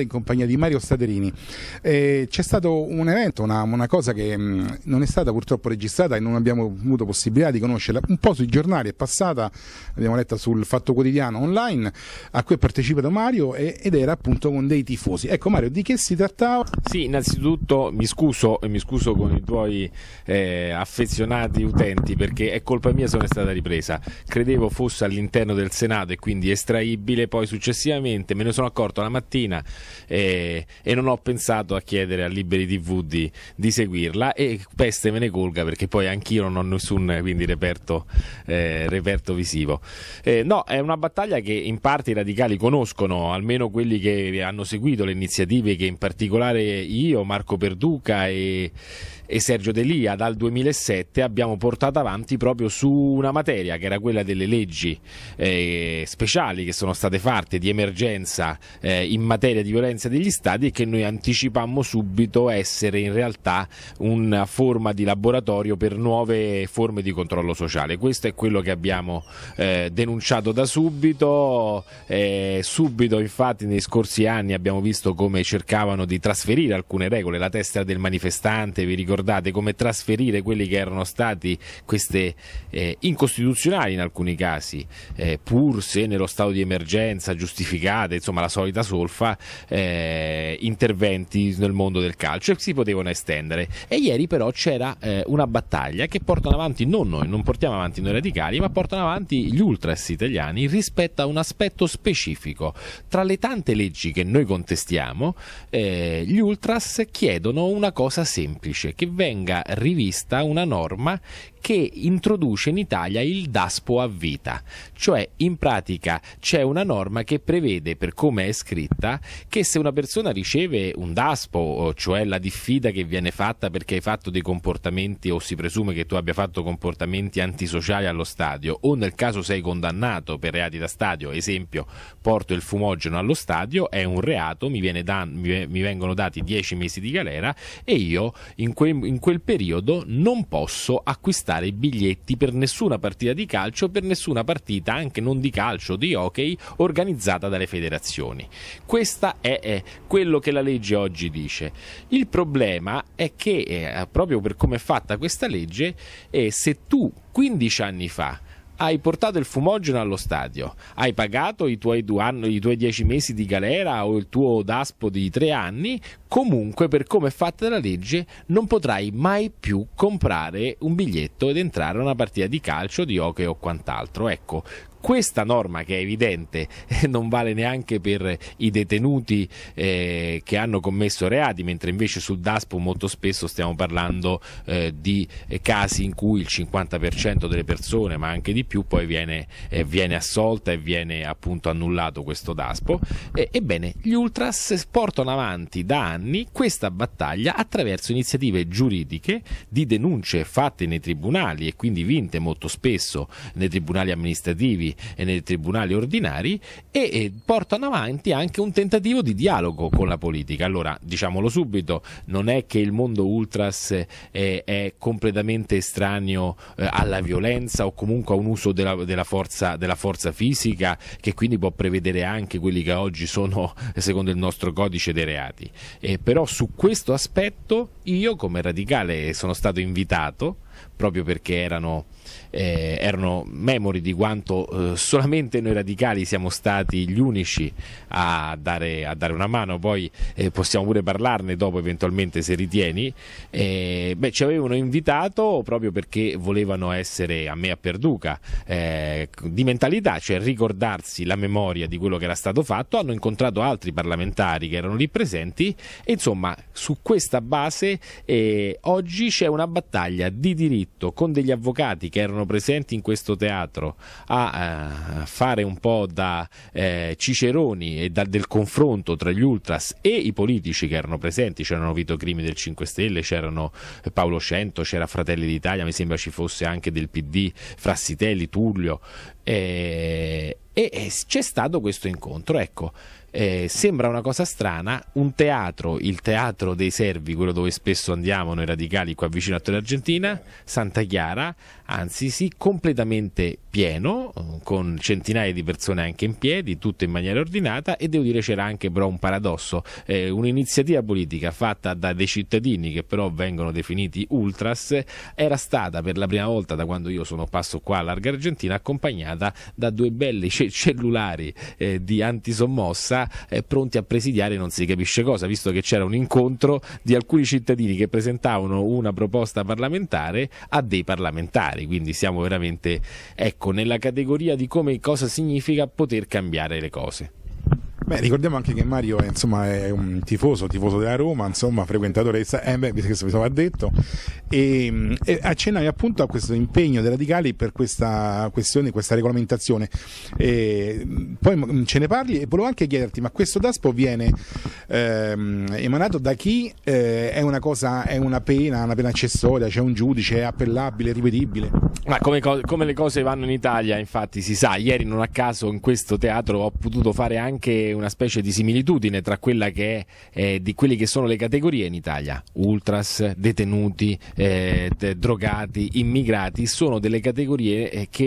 in compagnia di Mario Staderini. Eh, c'è stato un evento, una, una cosa che mh, mm, non è stata purtroppo registrata e non abbiamo avuto possibilità di conoscerla. Un po' sui giornali è passata, l'abbiamo letta sul Fatto Quotidiano online, a cui è partecipato Mario e, ed era appunto con dei tifosi. Ecco Mario, di che si trattava? Sì, innanzitutto mi scuso, mi scuso con i tuoi eh, affezionati utenti perché è colpa mia se non è stata ripresa. Credevo fosse all'interno del Senato e quindi estraibile, poi successivamente me ne sono accorto la mattina e, e, non ho pensato a chiedere a Liberi TV di, di, seguirla e peste me ne colga perché poi anch'io non ho nessun quindi, reperto, eh, reperto visivo. Eh, no, è una battaglia che in parte i radicali conoscono, almeno quelli che hanno seguito le iniziative che in particolare io, Marco Perduca e e Sergio Delia dal 2007 abbiamo portato avanti proprio su una materia che era quella delle leggi eh, speciali che sono state fatte di emergenza eh, in materia di violenza degli stati e che noi anticipammo subito essere in realtà una forma di laboratorio per nuove forme di controllo sociale. Questo è quello che abbiamo eh, denunciato da subito, eh, subito infatti nei scorsi anni abbiamo visto come cercavano di trasferire alcune regole, la testa del manifestante, vi ricordate? ricordate come trasferire quelli che erano stati queste eh, incostituzionali in alcuni casi, eh, pur se nello stato di emergenza giustificate, insomma la solita solfa, eh, interventi nel mondo del calcio e si potevano estendere. E ieri però c'era eh, una battaglia che portano avanti non noi, non portiamo avanti noi radicali, ma portano avanti gli ultras italiani rispetto a un aspetto specifico. Tra le tante leggi che noi contestiamo, eh, gli ultras chiedono una cosa semplice, che che venga rivista una norma che introduce in Italia il DASPO a vita, cioè in pratica c'è una norma che prevede, per come è scritta, che se una persona riceve un DASPO, cioè la diffida che viene fatta perché hai fatto dei comportamenti o si presume che tu abbia fatto comportamenti antisociali allo stadio o nel caso sei condannato per reati da stadio, esempio porto il fumogeno allo stadio, è un reato, mi, da, mi vengono dati 10 mesi di galera e io in quel in quel periodo non posso acquistare biglietti per nessuna partita di calcio, per nessuna partita anche non di calcio, di hockey organizzata dalle federazioni. Questo è, è, quello che la legge oggi dice. Il problema è che, eh, proprio per come è fatta questa legge, eh, se tu 15 anni fa hai portato il fumogeno allo stadio, hai pagato i tuoi, due anni, i tuoi dieci mesi di galera o il tuo daspo di tre anni, comunque per come è fatta la legge non potrai mai più comprare un biglietto ed entrare a una partita di calcio, di hockey o quant'altro. Ecco, questa norma che è evidente non vale neanche per i detenuti eh, che hanno commesso reati, mentre invece sul DASPO molto spesso stiamo parlando eh, di eh, casi in cui il 50% delle persone, ma anche di più, poi viene, eh, viene assolta e viene appunto annullato questo DASPO. ebbene, gli ultras portano avanti da anni questa battaglia attraverso iniziative giuridiche di denunce fatte nei tribunali e quindi vinte molto spesso nei tribunali amministrativi e nei tribunali ordinari e, e portano avanti anche un tentativo di dialogo con la politica. Allora, diciamolo subito, non è che il mondo ultras è, è completamente estraneo eh, alla violenza o comunque a un uso della, della, forza, della forza fisica che quindi può prevedere anche quelli che oggi sono, secondo il nostro codice, dei reati. Eh, però su questo aspetto io come radicale sono stato invitato proprio perché erano, eh, erano memori di quanto eh, solamente noi radicali siamo stati gli unici a dare, a dare una mano, poi eh, possiamo pure parlarne dopo eventualmente se ritieni, eh, beh, ci avevano invitato proprio perché volevano essere a me a Perduca eh, di mentalità, cioè ricordarsi la memoria di quello che era stato fatto, hanno incontrato altri parlamentari che erano lì presenti e insomma su questa base eh, oggi c'è una battaglia di diritti conflitto con degli avvocati che erano presenti in questo teatro a eh, fare un po' da eh, ciceroni e da, del confronto tra gli ultras e i politici che erano presenti, c'erano Vito Crimi del 5 Stelle, c'erano Paolo Cento, c'era Fratelli d'Italia, mi sembra ci fosse anche del PD, Frassitelli, Tullio. Eh, e c'è stato questo incontro. Ecco, eh, sembra una cosa strana, un teatro, il teatro dei servi, quello dove spesso andiamo noi radicali qua vicino a Torre Argentina, Santa Chiara, anzi sì, completamente pieno, con centinaia di persone anche in piedi, tutto in maniera ordinata e devo dire c'era anche però un paradosso, eh, un'iniziativa politica fatta da dei cittadini che però vengono definiti ultras, era stata per la prima volta da quando io sono passo qua a Larga Argentina accompagnata da due belli cittadini cellulari eh, di antisommossa eh, pronti a presidiare non si capisce cosa, visto che c'era un incontro di alcuni cittadini che presentavano una proposta parlamentare a dei parlamentari, quindi siamo veramente ecco, nella categoria di come cosa significa poter cambiare le cose. Beh, ricordiamo anche che Mario è, eh, insomma, è un tifoso, tifoso della Roma, insomma, frequentatore di eh, beh, questo mi va detto, e, mm, e accennavi appunto a questo impegno dei radicali per questa questione, questa regolamentazione. E mm, poi mm, ce ne parli e volevo anche chiederti, ma questo DASPO viene ehm, emanato da chi? Eh, è una cosa, è una pena, una pena accessoria, c'è cioè un giudice, è appellabile, è ripetibile? Ma come, come le cose vanno in Italia, infatti, si sa, ieri non a caso in questo teatro ho potuto fare anche un una specie di similitudine tra quella che è eh, di quelle che sono le categorie in Italia, ultras, detenuti, eh, drogati, immigrati, sono delle categorie eh, che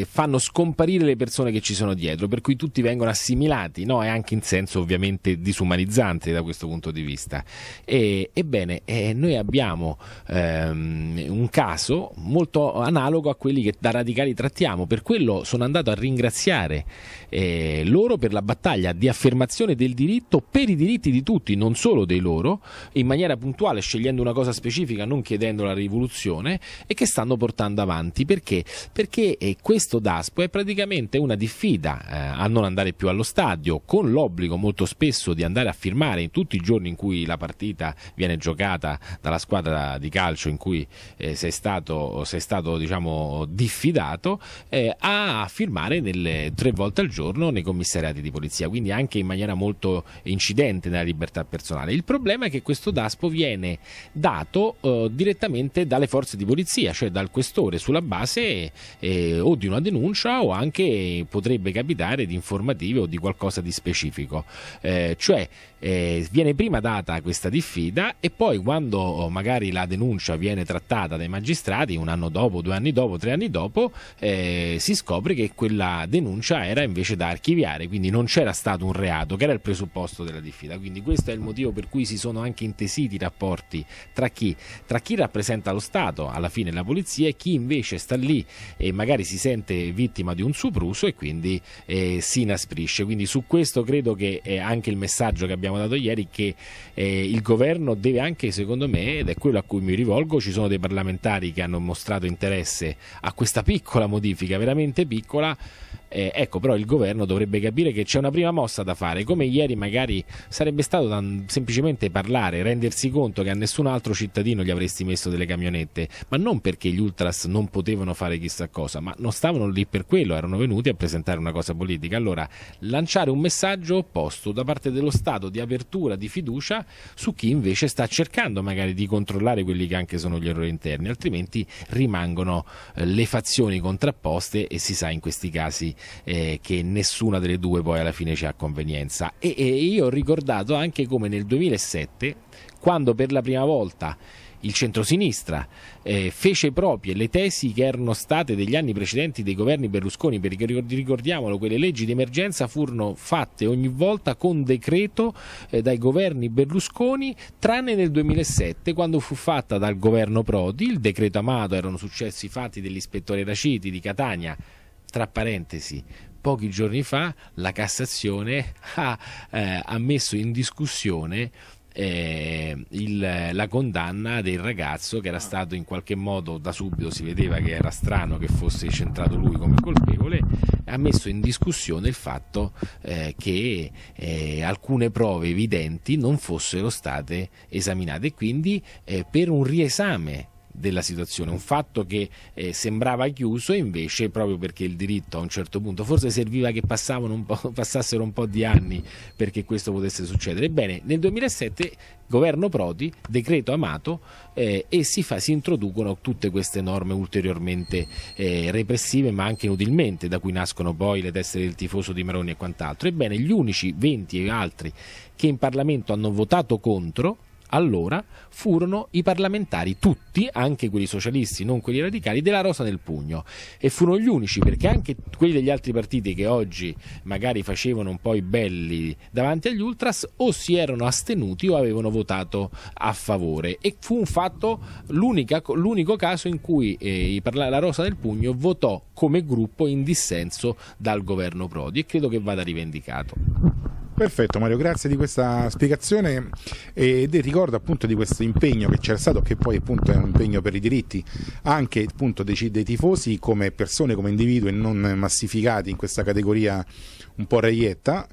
eh, fanno scomparire le persone che ci sono dietro, per cui tutti vengono assimilati, no? e anche in senso ovviamente disumanizzante da questo punto di vista. E, ebbene, eh, noi abbiamo ehm, un caso molto analogo a quelli che da radicali trattiamo, per quello sono andato a ringraziare loro per la battaglia linea di affermazione del diritto per i diritti di tutti, non solo dei loro, in maniera puntuale, scegliendo una cosa specifica, non chiedendo la rivoluzione, e che stanno portando avanti. Perché? Perché eh, questo DASPO è praticamente una diffida eh, a non andare più allo stadio, con l'obbligo molto spesso di andare a firmare in tutti i giorni in cui la partita viene giocata dalla squadra di calcio in cui eh, sei stato, sei stato diciamo, diffidato, a firmare nelle, tre volte al giorno nei commissariati di polizia quindi anche in maniera molto incidente nella libertà personale. Il problema è che questo DASPO viene dato eh, direttamente dalle forze di polizia, cioè dal questore, sulla base eh, o di una denuncia o anche potrebbe capitare di informative o di qualcosa di specifico. Eh, cioè eh, viene prima data questa diffida e poi quando oh, magari la denuncia viene trattata dai magistrati un anno dopo, due anni dopo, tre anni dopo, eh, si scopre che quella denuncia era invece da archiviare, quindi non c'era stato un reato, che era il presupposto della diffida. Quindi questo è il motivo per cui si sono anche intesiti i rapporti tra chi, tra chi rappresenta lo Stato, alla fine la polizia, e chi invece sta lì e magari si sente vittima di un sopruso e quindi eh, si inasprisce. Quindi su questo credo che anche il messaggio che abbiamo dato ieri che eh, il governo deve anche, secondo me, ed è quello a cui mi rivolgo, ci sono dei parlamentari che hanno mostrato interesse a questa piccola modifica, veramente piccola. Eh, ecco, però il governo dovrebbe capire che c'è una prima una mossa da fare, come ieri magari sarebbe stato da semplicemente parlare, rendersi conto che a nessun altro cittadino gli avresti messo delle camionette, ma non perché gli ultras non potevano fare chissà cosa, ma non stavano lì per quello, erano venuti a presentare una cosa politica. Allora, lanciare un messaggio opposto da parte dello Stato di apertura, di fiducia su chi invece sta cercando magari di controllare quelli che anche sono gli errori interni, altrimenti rimangono eh, le fazioni contrapposte e si sa in questi casi eh, che nessuna delle due poi alla fine piace a convenienza e, e io ho ricordato anche come nel 2007 quando per la prima volta il centrosinistra eh, fece proprie le tesi che erano state degli anni precedenti dei governi Berlusconi, perché ricordiamolo, quelle leggi di emergenza furono fatte ogni volta con decreto eh, dai governi Berlusconi, tranne nel 2007 quando fu fatta dal governo Prodi, il decreto Amato, erano successi fatti dell'ispettore Raciti di Catania, tra parentesi, pochi giorni fa la Cassazione ha, eh, ha messo in discussione eh, il, la condanna del ragazzo che era stato in qualche modo da subito si vedeva che era strano che fosse centrato lui come colpevole ha messo in discussione il fatto eh, che eh, alcune prove evidenti non fossero state esaminate e quindi eh, per un riesame della situazione, un fatto che eh, sembrava chiuso e invece proprio perché il diritto a un certo punto forse serviva che un passassero un po' di anni perché questo potesse succedere. Ebbene, nel 2007 governo Prodi, decreto Amato eh, e si, fa, si, introducono tutte queste norme ulteriormente eh, repressive ma anche inutilmente da cui nascono poi le teste del tifoso di Maroni e quant'altro. Ebbene, gli unici 20 e altri che in Parlamento hanno votato contro allora furono i parlamentari tutti, anche quelli socialisti, non quelli radicali, della rosa del pugno e furono gli unici perché anche quelli degli altri partiti che oggi magari facevano un po' i belli davanti agli ultras o si erano astenuti o avevano votato a favore e fu un fatto l'unico caso in cui eh, la rosa del pugno votò come gruppo in dissenso dal governo Prodi e credo che vada rivendicato. Perfetto Mario, grazie di questa spiegazione ed ricordo appunto di questo impegno che c'era stato, che poi appunto è un impegno per i diritti anche appunto dei, dei tifosi come persone, come individui non massificati in questa categoria un po' reietta